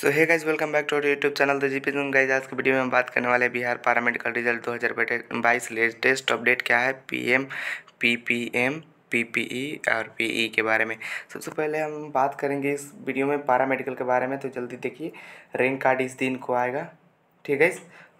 so hi guys welcome back to our YouTube channel the P June guys आज के video में हम बात करने वाले बिहार पारा मेडिकल रिजल्ट दो हज़ार बाईस लेटेस्ट अपडेट क्या है पीएम पीपीएम पीपीई और पीई e के बारे में सबसे पहले हम बात करेंगे इस वीडियो में पारा मेडिकल के बारे में तो जल्दी देखिए रैंक कार्ड इस दिन को आएगा ठीक है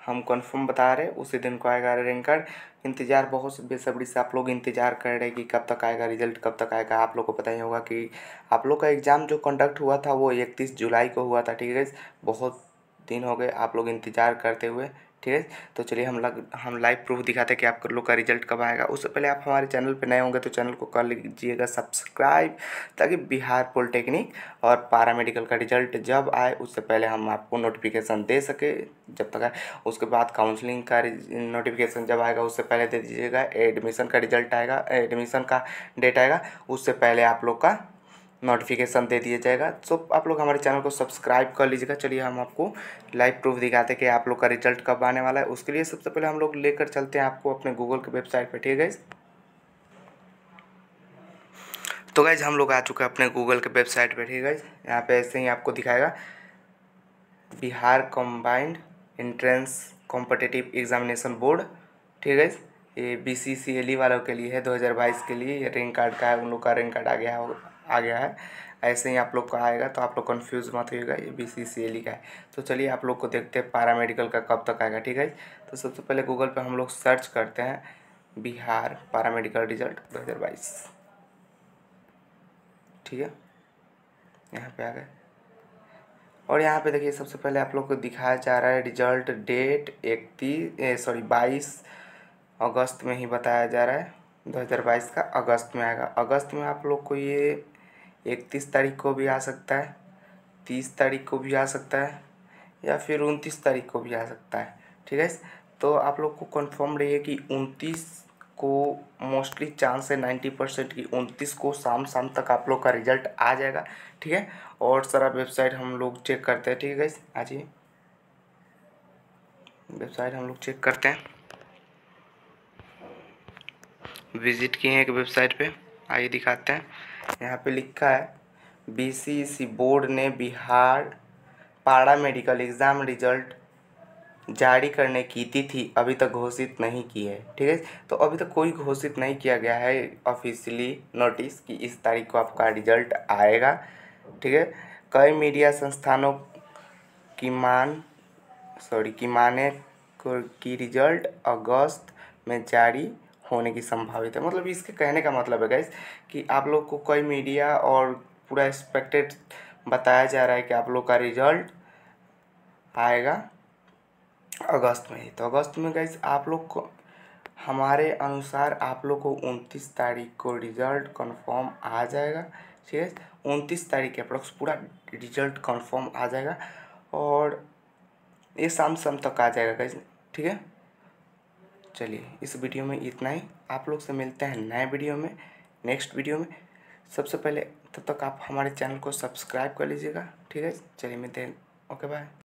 हम कंफर्म बता रहे उसी दिन को आएगा रैंक कार्ड इंतज़ार बहुत बेसब्री से आप लोग इंतज़ार कर रहे हैं कि कब तक आएगा रिजल्ट कब तक आएगा आप लोग को पता ही होगा कि आप लोग का एग्ज़ाम जो कंडक्ट हुआ था वो इकतीस जुलाई को हुआ था ठीक है बहुत दिन हो गए आप लोग इंतज़ार करते हुए ठीक है तो चलिए हम लग हम लाइव प्रूफ दिखाते हैं कि आप लोग का रिजल्ट कब आएगा उससे पहले आप हमारे चैनल पर नए होंगे तो चैनल को कर लीजिएगा सब्सक्राइब ताकि बिहार पॉलिटेक्निक और पारा मेडिकल का रिजल्ट जब आए उससे पहले हम आपको नोटिफिकेशन दे सके जब तक आए उसके बाद काउंसलिंग का नोटिफिकेशन जब आएगा उससे पहले दे दीजिएगा एडमिशन का रिजल्ट आएगा एडमिशन का डेट आएगा उससे पहले आप लोग का नोटिफिकेशन दे दिया जाएगा सो तो आप लोग हमारे चैनल को सब्सक्राइब कर लीजिएगा चलिए हम आपको लाइव प्रूफ दिखाते हैं कि आप लोग का रिजल्ट कब आने वाला है उसके लिए सबसे पहले हम लोग लेकर चलते हैं आपको अपने गूगल के वेबसाइट पर ठीक है तो गाइज हम लोग आ चुके हैं अपने गूगल के वेबसाइट पर ठीक है यहाँ पे ऐसे ही आपको दिखाएगा Bihar combined entrance competitive examination board ठीक है ये B C C L E वालों के लिए है 2022 के लिए ये रैंक कार्ड का है उन लोग का रैंक कार्ड आ गया आ गया है ऐसे ही आप लोग का आएगा तो आप लोग कन्फ्यूज मत होइएगा ये बी सी सी ए का है तो चलिए आप लोग को देखते हैं पैरामेडिकल का कब तक आएगा ठीक है तो सबसे पहले गूगल पर हम लोग सर्च करते हैं बिहार पैरामेडिकल रिजल्ट दो हज़ार बाईस ठीक है यहाँ पे आ गए और यहाँ पे देखिए सबसे पहले आप लोग को दिखाया जा रहा है रिजल्ट डेट इकतीस सॉरी बाईस अगस्त में ही बताया जा रहा है बाईस का अगस्त में आएगा अगस्त में आप लोग को ये इकतीस तारीख को भी आ सकता है तीस तारीख को भी आ सकता है या फिर उनतीस तारीख को भी आ सकता है ठीक है तो आप लोग को कंफर्म रही है कि उनतीस को मोस्टली चांस है नाइन्टी परसेंट की उनतीस को शाम शाम तक आप लोग का रिजल्ट आ जाएगा ठीक है और सारा वेबसाइट हम लोग चेक करते हैं ठीक है आज ही वेबसाइट हम लोग चेक करते हैं विजिट किए हैं एक वेबसाइट पे आइए दिखाते हैं यहाँ पे लिखा है सी e बोर्ड ने बिहार पारा मेडिकल एग्ज़ाम रिजल्ट जारी करने की तिथि अभी तक घोषित नहीं की है ठीक है तो अभी तक कोई घोषित नहीं किया गया है ऑफिशियली नोटिस कि इस तारीख को आपका रिजल्ट आएगा ठीक है कई मीडिया संस्थानों की मान सॉरी की माने की रिजल्ट अगस्त में जारी होने की संभावित है मतलब इसके कहने का मतलब है गाइस कि आप लोग को कई मीडिया और पूरा एक्सपेक्टेड बताया जा रहा है कि आप लोग का रिजल्ट आएगा अगस्त में ही तो अगस्त में गैस आप लोग को हमारे अनुसार आप लोग को उनतीस तारीख को रिजल्ट कन्फर्म आ जाएगा ठीक है उनतीस तारीख के अप्रोक्स पूरा रिजल्ट कन्फर्म आ जाएगा और ये शाम शाम तक आ जाएगा गैस ठीक है चलिए इस वीडियो में इतना ही आप लोग से मिलते हैं नए वीडियो में नेक्स्ट वीडियो में सबसे पहले तब तक आप हमारे चैनल को सब्सक्राइब कर लीजिएगा ठीक है चलिए मिलते हैं ओके बाय